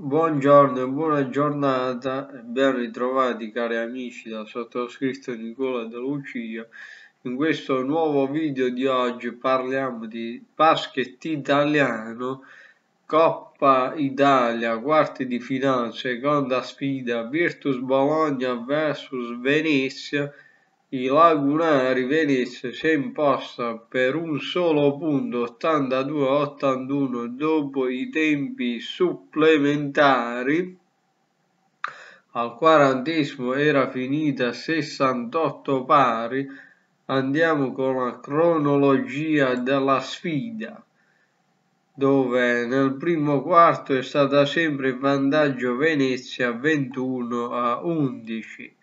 Buongiorno e buona giornata ben ritrovati cari amici dal sottoscritto Nicola De Lucia. In questo nuovo video di oggi parliamo di basket italiano, Coppa Italia, quarti di finale, seconda sfida Virtus Bologna vs Venezia i lagunari Riveris si è imposta per un solo punto 82-81 dopo i tempi supplementari. Al quarantesimo era finita 68 pari. Andiamo con la cronologia della sfida dove nel primo quarto è stata sempre in vantaggio Venezia 21 a 11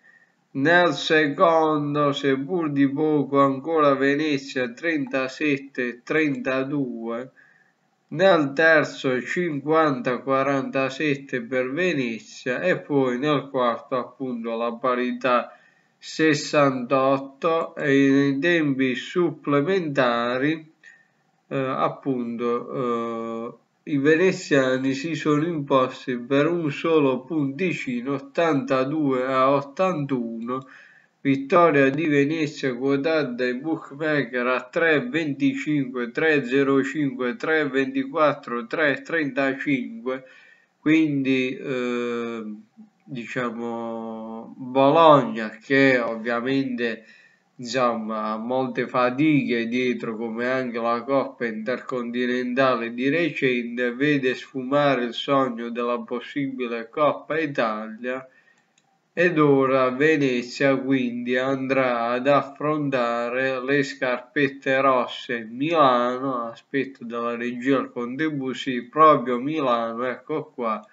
nel secondo, seppur di poco, ancora Venezia 37-32. Nel terzo 50-47 per Venezia e poi nel quarto appunto la parità 68 e nei tempi supplementari eh, appunto eh, i veneziani si sono imposti per un solo punticino 82 a 81, vittoria di Venezia quotata dai bookmaker a 3,25, 3,05, 3,24, 3,35, quindi eh, diciamo Bologna che ovviamente insomma molte fatiche dietro come anche la Coppa Intercontinentale di recente vede sfumare il sogno della possibile Coppa Italia ed ora Venezia quindi andrà ad affrontare le scarpette rosse Milano, aspetto dalla regia al Conte Contebusi, proprio Milano, ecco qua,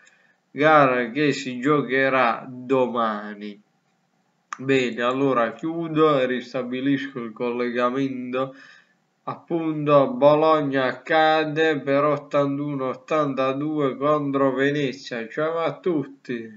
gara che si giocherà domani. Bene, allora chiudo e ristabilisco il collegamento. Appunto, Bologna cade per 81-82 contro Venezia. Ciao a tutti!